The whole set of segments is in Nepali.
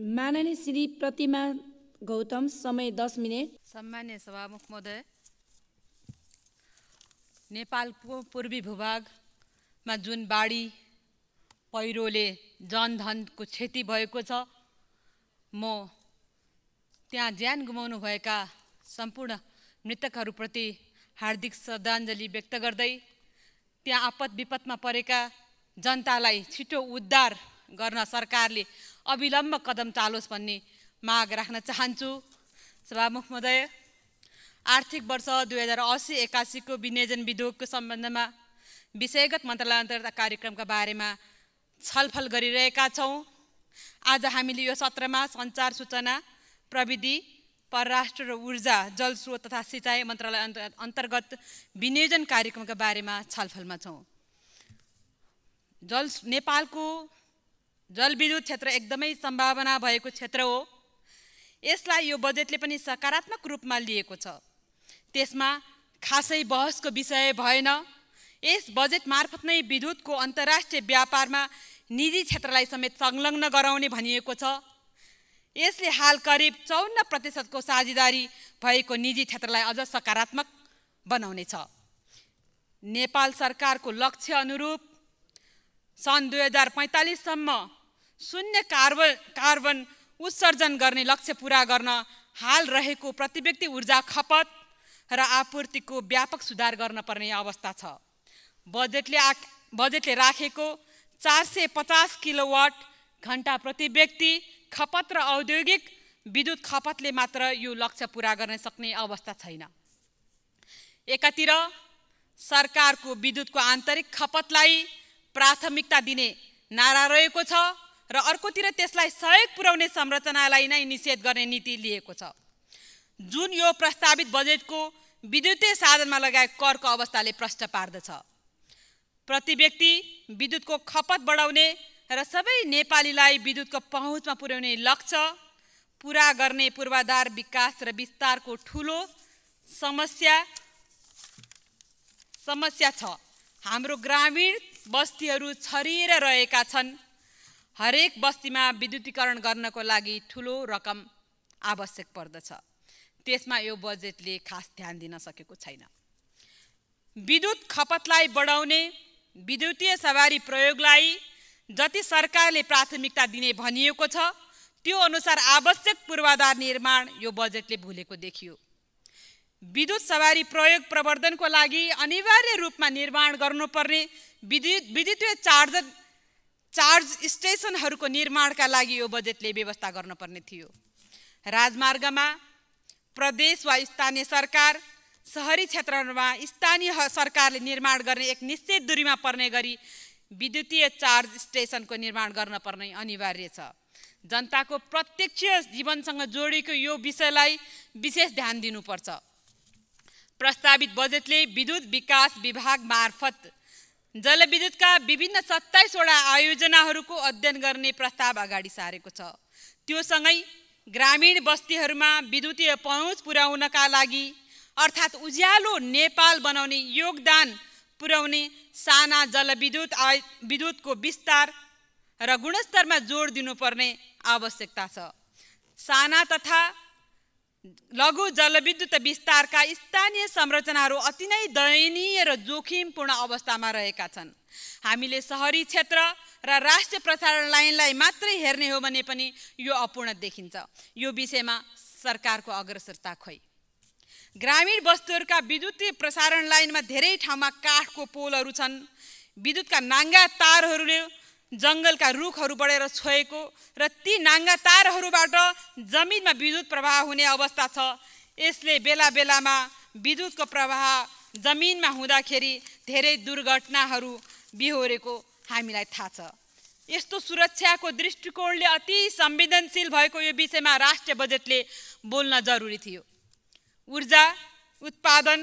माननीय श्री प्रतिमा गौतम समय दस मिनट सामान्य सभामुख महोदय नेपालको पूर्वी भूभागमा जुन बाढी पहिरोले जनधनको क्षति भएको छ म त्यहाँ ज्यान गुमाउनुभएका सम्पूर्ण मृतकहरूप्रति हार्दिक श्रद्धाञ्जली व्यक्त गर्दै त्यहाँ आपत विपदमा परेका जनतालाई छिटो उद्धार गर्न सरकारले अविलम्ब कदम चालोस् भन्ने माग राख्न चाहन्छु सभामुख महोदय आर्थिक वर्ष दुई हजार असी एक्कासीको विनियोजन विधेयकको सम्बन्धमा विषयगत मन्त्रालय अन्तर्गत कार्यक्रमका बारेमा छलफल गरिरहेका छौँ आज हामीले यो सत्रमा सञ्चार सूचना प्रविधि परराष्ट्र र ऊर्जा जलस्रोत तथा सिँचाइ मन्त्रालय अन्तर्गत विनियोजन कार्यक्रमका बारेमा छलफलमा छौँ जल नेपालको जलविद्युत क्षेत्र एकदमै सम्भावना भएको क्षेत्र हो यसलाई यो बजेटले पनि सकारात्मक रूपमा लिएको छ त्यसमा खासै बहसको विषय भएन यस बजेट मार्फत नै विद्युतको अन्तर्राष्ट्रिय व्यापारमा निजी क्षेत्रलाई समेत संलग्न गराउने भनिएको छ यसले हाल करिब चौन्न प्रतिशतको साझेदारी भएको निजी क्षेत्रलाई अझ सकारात्मक बनाउनेछ नेपाल सरकारको लक्ष्य अनुरूप सन् दुई हजार पैँतालिससम्म शून्य कार्बन कार्बन उत्सर्जन गर्ने लक्ष्य पुरा गर्न हाल रहेको प्रतिव्यक्ति ऊर्जा खपत र आपूर्तिको व्यापक सुधार गर्न पर्ने अवस्था छ बजेटले आ बजेटले राखेको चार सय पचास किलोवाट घन्टा प्रति व्यक्ति खपत र औद्योगिक विद्युत खपतले मात्र यो लक्ष्य पुरा गर्न सक्ने अवस्था छैन एकातिर सरकारको विद्युतको आन्तरिक खपतलाई प्राथमिकता दिने नारा रहेको छ र अर्कोतिर त्यसलाई सहयोग पुर्याउने संरचनालाई नै निषेध गर्ने नीति लिएको छ जुन यो प्रस्तावित बजेटको विद्युतीय साधनमा लगाएको करको अवस्थाले प्रष्ट पार्दछ प्रति व्यक्ति विद्युतको खपत बढाउने र सबै नेपालीलाई विद्युतको पहुँचमा पुर्याउने लक्ष्य पुरा गर्ने पूर्वाधार विकास र विस्तारको ठुलो समस्या समस्या छ हाम्रो ग्रामीण बस्तीहरू छरिएर रहेका छन् हरेक बस्तीमा विद्युतीकरण गर्नको लागि ठुलो रकम आवश्यक पर्दछ त्यसमा यो बजेटले खास ध्यान दिन सकेको छैन विद्युत खपतलाई बढाउने विद्युतीय सवारी प्रयोगलाई जति सरकारले प्राथमिकता दिने भनिएको छ त्यो अनुसार आवश्यक पूर्वाधार निर्माण यो बजेटले भुलेको देखियो विद्युत सवारी प्रयोग प्रवर्धनको लागि अनिवार्य रूपमा निर्माण गर्नुपर्ने विद्युत विद्युतीय चार्ज चार्ज स्टेसनहरूको निर्माणका लागि यो बजेटले व्यवस्था गर्नुपर्ने थियो राजमार्गमा प्रदेश वा स्थानीय सरकार सहरी क्षेत्रहरूमा स्थानीय सरकारले निर्माण गर्ने एक निश्चित दूरीमा पर्ने गरी विद्युतीय चार्ज स्टेसनको निर्माण गर्न अनिवार्य छ जनताको प्रत्यक्ष जीवनसँग जोडिएको यो विषयलाई विशेष ध्यान दिनुपर्छ प्रस्तावित बजेटले विद्युत विकास विभाग मार्फत जलविद्युतका विभिन्न सत्ताइसवटा आयोजनाहरूको अध्ययन गर्ने प्रस्ताव अगाडि सारेको छ त्योसँगै ग्रामीण बस्तीहरूमा विद्युतीय पहुँच पुर्याउनका लागि अर्थात् उज्यालो नेपाल बनाउने योगदान पुर्याउने साना जलविद्युत आय विद्युतको विस्तार र गुणस्तरमा जोड दिनुपर्ने आवश्यकता छ साना तथा लघु जलविद्युत विस्तारका स्थानीय संरचनाहरू अति नै दयनीय र जोखिमपूर्ण अवस्थामा रहेका छन् हामीले सहरी क्षेत्र र राष्ट्रिय प्रसारण लाइनलाई मात्रै हेर्ने हो भने पनि यो अपूर्ण देखिन्छ यो विषयमा सरकारको अग्रसरता खोइ ग्रामीण वस्तुहरूका विद्युतीय प्रसारण लाइनमा धेरै ठाउँमा काठको पोलहरू छन् विद्युतका नाङ्गा तारहरूले जङ्गलका रुखहरू बढेर छोएको र ती नाङ्गा तारहरूबाट जमिनमा विद्युत प्रवाह हुने अवस्था छ यसले बेला बेलामा विद्युतको प्रवाह जमिनमा हुँदाखेरि धेरै दुर्घटनाहरू बिहोरेको हामीलाई थाहा छ यस्तो सुरक्षाको दृष्टिकोणले अति संवेदनशील भएको यो विषयमा राष्ट्रिय बजेटले बोल्न जरुरी थियो ऊर्जा उत्पादन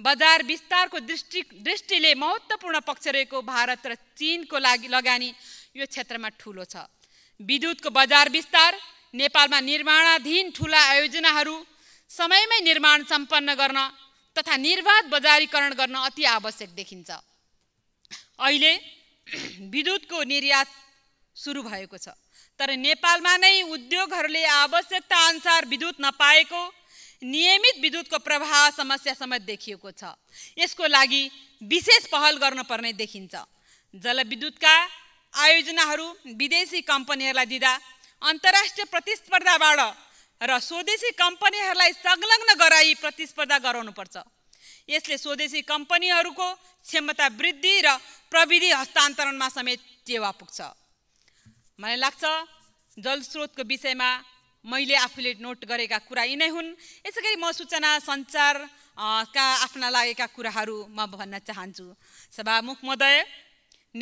बजार विस्तारको दृष्टि दृष्टिले महत्त्वपूर्ण पक्ष रहेको भारत र चिनको लागि लगानी यो क्षेत्रमा ठुलो छ विद्युतको बजार विस्तार नेपालमा निर्माणाधीन ठुला आयोजनाहरू समयमै निर्माण सम्पन्न गर्न तथा निर्वाध बजारीकरण गर्न अति आवश्यक देखिन्छ अहिले विद्युतको निर्यात सुरु भएको छ तर नेपालमा नै उद्योगहरूले आवश्यकता अनुसार विद्युत नपाएको नियमित विद्युतको प्रवाह समस्या समेत देखिएको छ यसको लागि विशेष पहल गर्नुपर्ने देखिन्छ जलविद्युतका आयोजनाहरू विदेशी कम्पनीहरूलाई दिँदा अन्तर्राष्ट्रिय प्रतिस्पर्धाबाट र स्वदेशी कम्पनीहरूलाई संलग्न गराई प्रतिस्पर्धा गराउनुपर्छ यसले स्वदेशी कम्पनीहरूको क्षमता वृद्धि र प्रविधि हस्तान्तरणमा समेत टेवा पुग्छ मलाई लाग्छ जलस्रोतको विषयमा मैले आफूले नोट गरेका कुरा यिनै हुन् यसै गरी म सूचना सञ्चार का आफ्ना लागेका कुराहरू म भन्न चाहन्छु सभामुख महोदय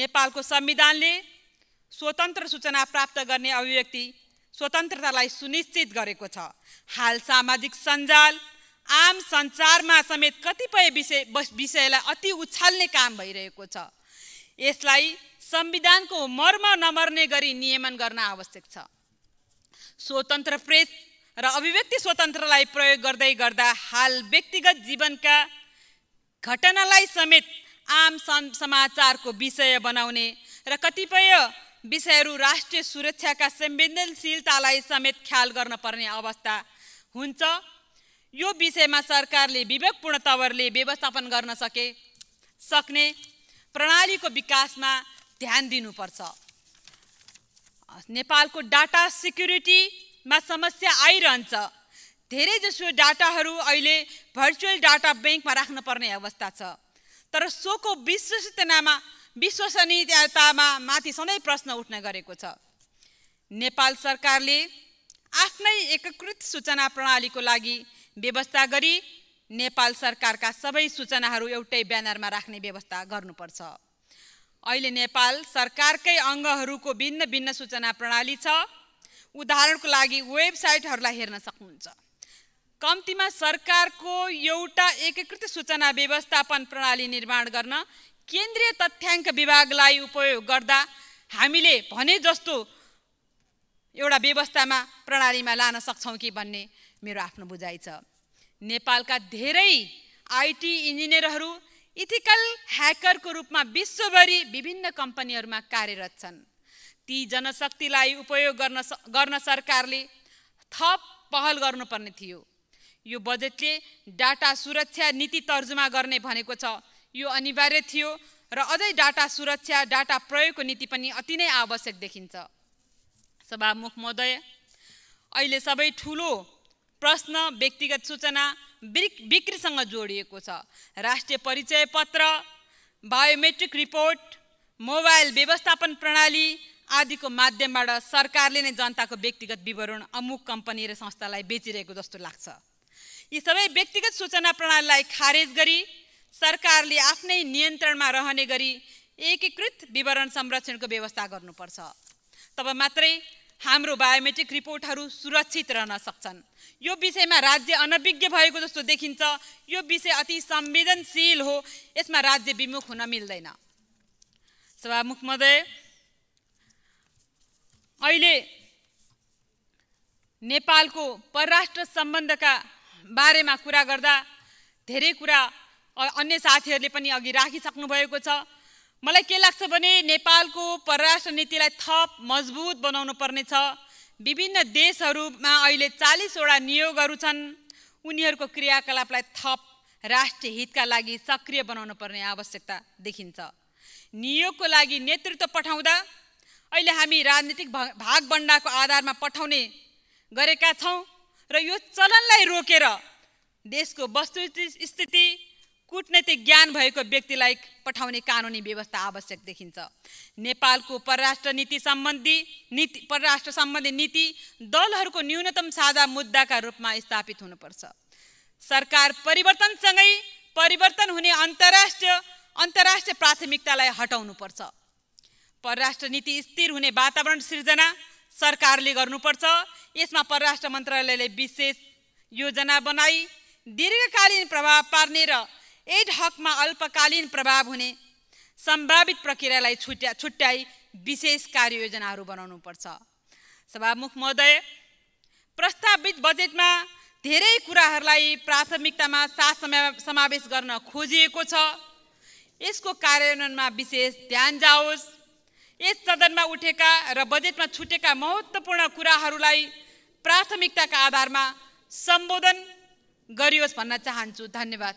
नेपालको संविधानले स्वतन्त्र सूचना प्राप्त गर्ने अभिव्यक्ति स्वतन्त्रतालाई सुनिश्चित गरेको छ हाल सामाजिक सञ्जाल आम सञ्चारमा समेत कतिपय विषय विषयलाई अति उछाल्ने काम भइरहेको छ यसलाई संविधानको मर्म नमर्ने गरी नियमन गर्न आवश्यक छ स्वतन्त्र प्रेस र अभिव्यक्ति स्वतन्त्रलाई प्रयोग गर्दै गर्दा हाल व्यक्तिगत जीवनका घटनालाई समेत आम समाचारको विषय बनाउने र कतिपय विषयहरू राष्ट्रिय सुरक्षाका संवेदनशीलतालाई समेत ख्याल गर्न अवस्था हुन्छ यो विषयमा सरकारले विवेकपूर्ण तवरले व्यवस्थापन गर्न सके सक्ने प्रणालीको विकासमा ध्यान दिनुपर्छ नेपालको डाटा सिक्युरिटीमा समस्या आइरहन्छ धेरैजसो डाटाहरू अहिले भर्चुअल डाटा ब्याङ्कमा राख्नुपर्ने अवस्था छ तर सोको विश्वसनीयतामा विश्वसनीयतामा माथि सधैँ प्रश्न उठ्न गरेको छ नेपाल सरकारले आफ्नै एकीकृत सूचना प्रणालीको लागि व्यवस्था गरी नेपाल सरकारका सबै सूचनाहरू एउटै ब्यानरमा राख्ने व्यवस्था गर्नुपर्छ अहिले नेपाल सरकारकै अङ्गहरूको भिन्न भिन्न सूचना प्रणाली छ उदाहरणको लागि वेबसाइटहरूलाई हेर्न सक्नुहुन्छ कम्तीमा सरकारको एउटा एकीकृत सूचना व्यवस्थापन प्रणाली निर्माण गर्न केन्द्रीय तथ्याङ्क विभागलाई उपयोग गर्दा हामीले भने जस्तो एउटा व्यवस्थामा प्रणालीमा लान सक्छौँ कि भन्ने मेरो आफ्नो बुझाइ छ नेपालका धेरै आइटी इन्जिनियरहरू इथिकल ह्याकरको रूपमा विश्वभरि विभिन्न कम्पनीहरूमा कार्यरत छन् ती जनशक्तिलाई उपयोग गर्न गर्न सरकारले थप पहल गर्नुपर्ने थियो यो बजेटले डाटा सुरक्षा नीति तर्जुमा गर्ने भनेको छ यो अनिवार्य थियो र अझै डाटा सुरक्षा डाटा प्रयोगको नीति पनि अति नै आवश्यक देखिन्छ सभामुख महोदय अहिले सबै ठुलो प्रश्न व्यक्तिगत सूचना बिक्रीसँग जोडिएको छ राष्ट्रिय परिचय पत्र बायोमेट्रिक रिपोर्ट मोबाइल व्यवस्थापन प्रणाली आदिको माध्यमबाट सरकारले नै जनताको व्यक्तिगत विवरण अमुक कम्पनी र संस्थालाई बेचिरहेको जस्तो लाग्छ यी सबै व्यक्तिगत सूचना प्रणालीलाई खारेज गरी सरकारले आफ्नै नियन्त्रणमा रहने गरी एकीकृत विवरण संरक्षणको व्यवस्था गर्नुपर्छ तब मात्रै हाम्रो बायोमेट्रिक रिपोर्टहरू सुरक्षित रहन सक्छन् यो विषयमा राज्य अनभिज्ञ भएको जस्तो देखिन्छ यो विषय अति संवेदनशील हो यसमा राज्य विमुख हुन मिल्दैन सभामुख महोदय अहिले नेपालको परराष्ट्र सम्बन्धका बारेमा कुरा गर्दा धेरै कुरा अन्य साथीहरूले पनि अघि राखिसक्नु भएको छ मलाई के लाग्छ भने नेपालको परराष्ट्र नीतिलाई थप मजबुत बनाउनु पर्नेछ विभिन्न देशहरूमा अहिले चालिसवटा नियोगहरू छन् उनीहरूको क्रियाकलापलाई थप राष्ट्रिय हितका लागि सक्रिय बनाउनु पर्ने आवश्यकता देखिन्छ नियोगको लागि नेतृत्व पठाउँदा अहिले हामी राजनीतिक भागभण्डाको आधारमा पठाउने गरेका छौँ र यो चलनलाई रोकेर देशको वस्तु स्थिति कुटनैतिक ज्ञान भएको व्यक्तिलाई पठाउने कानुनी व्यवस्था आवश्यक देखिन्छ नेपालको परराष्ट्र नीति सम्बन्धी नीति परराष्ट्र सम्बन्धी नीति दलहरूको न्यूनतम साझा मुद्दाका रूपमा स्थापित हुनुपर्छ सरकार परिवर्तनसँगै परिवर्तन हुने अन्तर्राष्ट्रिय अन्तर्राष्ट्रिय प्राथमिकतालाई हटाउनुपर्छ परराष्ट्र नीति स्थिर हुने वातावरण सिर्जना सरकारले गर्नुपर्छ यसमा परराष्ट्र मन्त्रालयले विशेष योजना बनाई दीर्घकालीन प्रभाव पार्ने र एड हकमा अल्पकालीन प्रभाव हुने सम्भावित प्रक्रियालाई छुट्या छुट्याई विशेष कार्ययोजनाहरू बनाउनु पर्छ सभामुख महोदय प्रस्तावित बजेटमा धेरै कुराहरूलाई प्राथमिकतामा साथ समावेश गर्न खोजिएको छ यसको कार्यान्वयनमा विशेष ध्यान जाओस् यस सदनमा उठेका र बजेटमा छुटेका महत्त्वपूर्ण कुराहरूलाई प्राथमिकताका आधारमा सम्बोधन गरियोस् भन्न चाहन्छु धन्यवाद